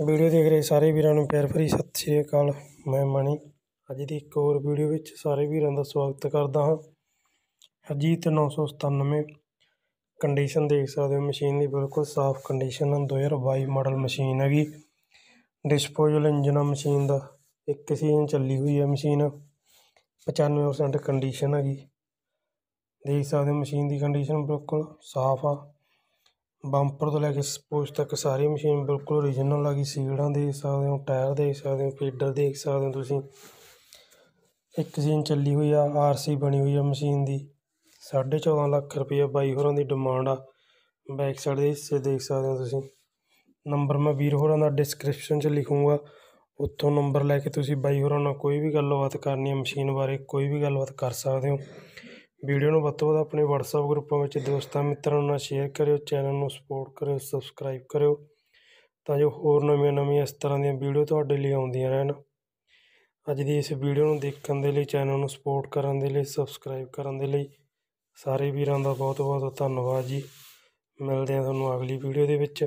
video ਦੇਖ ਰਹੇ ਸਾਰੇ ਵੀਰਾਂ ਨੂੰ ਪਿਆਰ ਭਰੀ ਸਤਿ ਸ਼੍ਰੀ ਅਕਾਲ ਮੈਂ ਮਣੀ ਅੱਜ ਦੀ ਇੱਕ ਹੋਰ ਵੀਡੀਓ ਵਿੱਚ ਸਾਰੇ ਵੀਰਾਂ ਦਾ ਸਵਾਗਤ ਕਰਦਾ ਹਾਂ ਅਜੀਤ 997 ਕੰਡੀਸ਼ਨ ਦੇਖ ਸਕਦੇ ਹੋ ਮਸ਼ੀਨ ਦੀ ਬਿਲਕੁਲ ਸਾਫ਼ ਕੰਡੀਸ਼ਨ ਹੈ 2022 ਮਾਡਲ ਮਸ਼ੀਨ ਹੈਗੀ ਡਿਸਪੋਜ਼ਲ ਇੰਜਨ ਆ ਮਸ਼ੀਨ ਦਾ ਇੱਕ ਸੀਜ਼ਨ ਚੱਲੀ ਹੋਈ ਹੈ ਮਸ਼ੀਨ 95% ਕੰਡੀਸ਼ਨ ਹੈਗੀ ਦੇਖ ਸਕਦੇ ਹੋ ਮਸ਼ੀਨ ਦੀ ਕੰਡੀਸ਼ਨ ਬਿਲਕੁਲ ਸਾਫ਼ ਆ ਬੰਪਰ ਤੋਂ ਲੈ ਕੇ ਸਪੋਸ਼ ਤੱਕ ਸਾਰੀ ਮਸ਼ੀਨ ਬਿਲਕੁਲ ਓਰੀਜਨਲ ਆ ਗਈ ਸੀਗੜਾਂ ਦੇਖ ਸਕਦੇ ਹੋ ਟਾਇਰ ਦੇਖ ਸਕਦੇ ਹੋ ਫੀਡਰ ਦੇਖ ਸਕਦੇ ਹੋ ਤੁਸੀਂ ਇੱਕ ਸੀਨ ਚੱਲੀ ਹੋਈ ਆ ਆਰਸੀ ਬਣੀ ਹੋਈ ਆ ਮਸ਼ੀਨ ਦੀ 14.5 ਲੱਖ ਰੁਪਏ ਬਾਈ ਹੋਰਾਂ ਦੀ ਡਿਮਾਂਡ ਆ ਬੈਕ ਸਾਈਡ ਦੇ ਹਿੱਸੇ ਦੇਖ ਸਕਦੇ ਹੋ ਤੁਸੀਂ ਨੰਬਰ ਮੈਂ ਵੀਰ ਹੋਰਾਂ ਦਾ ਡਿਸਕ੍ਰਿਪਸ਼ਨ 'ਚ ਲਿਖੂੰਗਾ ਉੱਥੋਂ ਨੰਬਰ ਲੈ ਕੇ ਤੁਸੀਂ ਬਾਈ ਹੋਰਾਂ ਨਾਲ ਕੋਈ ਵੀ ਗੱਲਬਾਤ ਕਰਨੀ ਹੈ ਮਸ਼ੀਨ ਬਾਰੇ ਕੋਈ ਵੀ ਗੱਲਬਾਤ ਕਰ ਸਕਦੇ ਹੋ ਵੀਡੀਓ ਨੂੰ ਵੱਧ ਤੋਂ ਵੱਧ ਆਪਣੇ WhatsApp ਗਰੁੱਪਾਂ ਵਿੱਚ ਦੋਸਤਾਂ ਮਿੱਤਰਾਂ ਨਾਲ ਸ਼ੇਅਰ ਕਰਿਓ ਚੈਨਲ ਨੂੰ ਸਪੋਰਟ ਕਰਿਓ ਸਬਸਕ੍ਰਾਈਬ ਕਰਿਓ ਤਾਂ ਜੋ ਹੋਰ ਨਵੀਆਂ-ਨਵੀਆਂ ਇਸ ਤਰ੍ਹਾਂ ਦੀਆਂ ਵੀਡੀਓ ਤੁਹਾਡੇ ਲਈ ਆਉਂਦੀਆਂ ਰਹਿਣ ਅੱਜ ਦੀ ਇਸ ਵੀਡੀਓ ਨੂੰ ਦੇਖਣ ਦੇ ਲਈ ਚੈਨਲ ਨੂੰ ਸਪੋਰਟ ਕਰਨ ਦੇ ਲਈ ਸਬਸਕ੍ਰਾਈਬ ਕਰਨ ਦੇ ਲਈ ਸਾਰੇ ਵੀਰਾਂ ਦਾ ਬਹੁਤ-ਬਹੁਤ ਧੰਨਵਾਦ ਜੀ ਮਿਲਦੇ ਹਾਂ ਤੁਹਾਨੂੰ ਅਗਲੀ ਵੀਡੀਓ ਦੇ ਵਿੱਚ